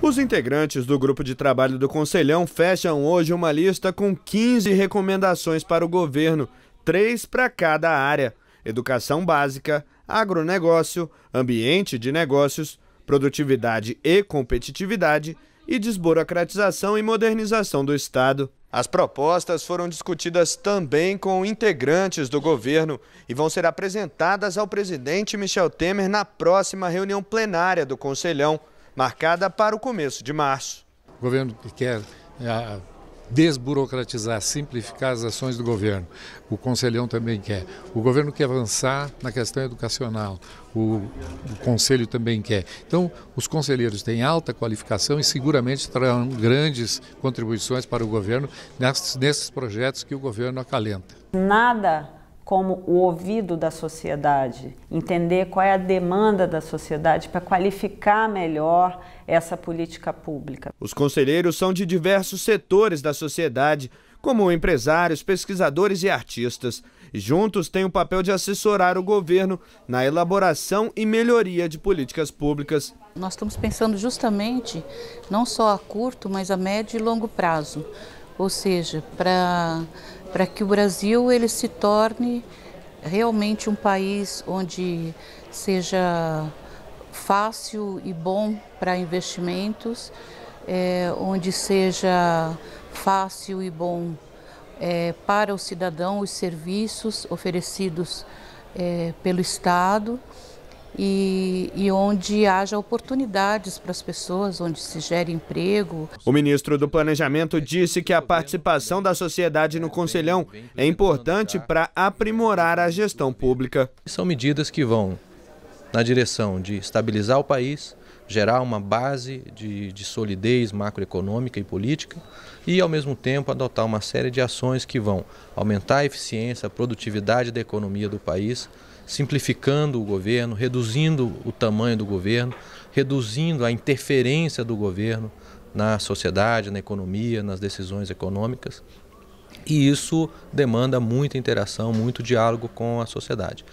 Os integrantes do grupo de trabalho do Conselhão fecham hoje uma lista com 15 recomendações para o governo, três para cada área: educação básica, agronegócio, ambiente de negócios, produtividade e competitividade e desburocratização e modernização do Estado. As propostas foram discutidas também com integrantes do governo e vão ser apresentadas ao presidente Michel Temer na próxima reunião plenária do Conselhão marcada para o começo de março. O governo quer é, desburocratizar, simplificar as ações do governo. O Conselhão também quer. O governo quer avançar na questão educacional. O, o Conselho também quer. Então, os conselheiros têm alta qualificação e seguramente trarão grandes contribuições para o governo nesses, nesses projetos que o governo acalenta. Nada como o ouvido da sociedade, entender qual é a demanda da sociedade para qualificar melhor essa política pública. Os conselheiros são de diversos setores da sociedade, como empresários, pesquisadores e artistas. Juntos têm o papel de assessorar o governo na elaboração e melhoria de políticas públicas. Nós estamos pensando justamente não só a curto, mas a médio e longo prazo ou seja, para que o Brasil ele se torne realmente um país onde seja fácil e bom para investimentos, é, onde seja fácil e bom é, para o cidadão os serviços oferecidos é, pelo Estado e, e, onde haja oportunidades para as pessoas, onde se gere emprego. O ministro do Planejamento disse que a participação da sociedade no Conselhão é importante para aprimorar a gestão pública. São medidas que vão na direção de estabilizar o país, gerar uma base de, de, solidez macroeconômica e política e, ao mesmo tempo, adotar uma série de ações que vão aumentar a eficiência, a produtividade da economia do país, simplificando o governo, reduzindo o tamanho do governo, reduzindo a interferência do governo na sociedade, na economia, nas decisões econômicas. E isso demanda muita interação, muito diálogo com a sociedade.